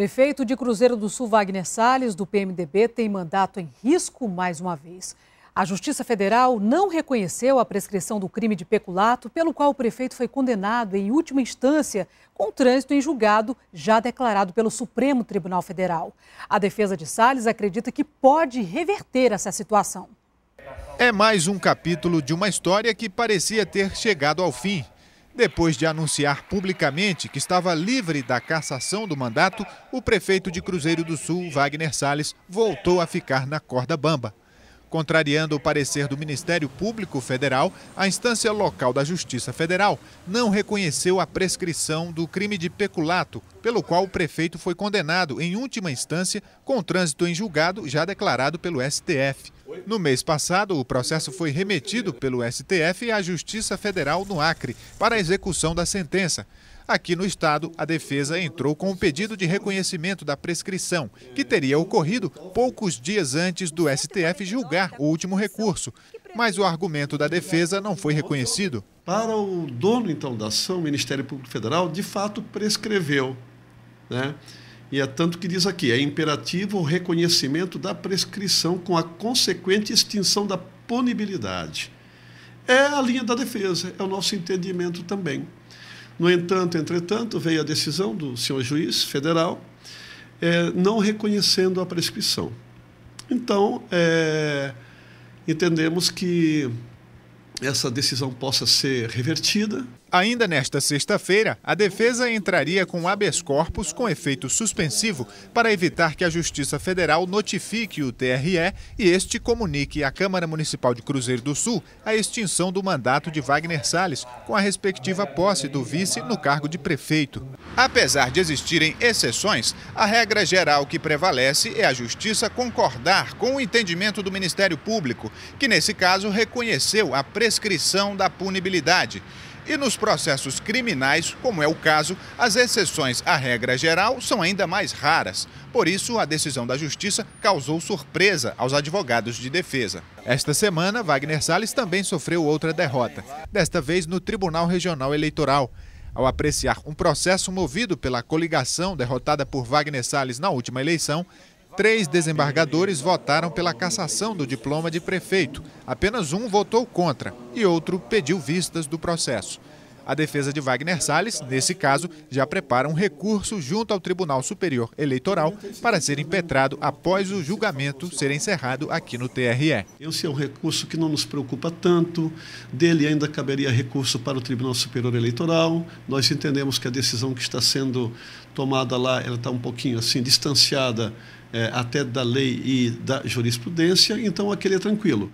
Prefeito de Cruzeiro do Sul, Wagner Salles, do PMDB, tem mandato em risco mais uma vez. A Justiça Federal não reconheceu a prescrição do crime de peculato, pelo qual o prefeito foi condenado em última instância, com trânsito em julgado já declarado pelo Supremo Tribunal Federal. A defesa de Salles acredita que pode reverter essa situação. É mais um capítulo de uma história que parecia ter chegado ao fim. Depois de anunciar publicamente que estava livre da cassação do mandato, o prefeito de Cruzeiro do Sul, Wagner Salles, voltou a ficar na corda bamba. Contrariando o parecer do Ministério Público Federal, a instância local da Justiça Federal não reconheceu a prescrição do crime de peculato, pelo qual o prefeito foi condenado em última instância, com trânsito em julgado já declarado pelo STF. No mês passado, o processo foi remetido pelo STF à Justiça Federal no Acre para a execução da sentença. Aqui no estado, a defesa entrou com um pedido de reconhecimento da prescrição, que teria ocorrido poucos dias antes do STF julgar o último recurso. Mas o argumento da defesa não foi reconhecido. Para o dono, então, da ação, o Ministério Público Federal, de fato prescreveu. Né? E é tanto que diz aqui: é imperativo o reconhecimento da prescrição com a consequente extinção da punibilidade. É a linha da defesa, é o nosso entendimento também. No entanto, entretanto, veio a decisão do senhor juiz federal é, não reconhecendo a prescrição. Então, é, entendemos que essa decisão possa ser revertida Ainda nesta sexta-feira, a defesa entraria com habeas corpus com efeito suspensivo para evitar que a Justiça Federal notifique o TRE e este comunique à Câmara Municipal de Cruzeiro do Sul a extinção do mandato de Wagner Salles, com a respectiva posse do vice no cargo de prefeito. Apesar de existirem exceções, a regra geral que prevalece é a Justiça concordar com o entendimento do Ministério Público, que nesse caso reconheceu a prescrição da punibilidade. E nos processos criminais, como é o caso, as exceções à regra geral são ainda mais raras. Por isso, a decisão da justiça causou surpresa aos advogados de defesa. Esta semana, Wagner Salles também sofreu outra derrota, desta vez no Tribunal Regional Eleitoral. Ao apreciar um processo movido pela coligação derrotada por Wagner Salles na última eleição, Três desembargadores votaram pela cassação do diploma de prefeito. Apenas um votou contra e outro pediu vistas do processo. A defesa de Wagner Salles, nesse caso, já prepara um recurso junto ao Tribunal Superior Eleitoral para ser impetrado após o julgamento ser encerrado aqui no TRE. Esse é um recurso que não nos preocupa tanto, dele ainda caberia recurso para o Tribunal Superior Eleitoral. Nós entendemos que a decisão que está sendo tomada lá ela está um pouquinho assim distanciada é, até da lei e da jurisprudência, então aquele é tranquilo.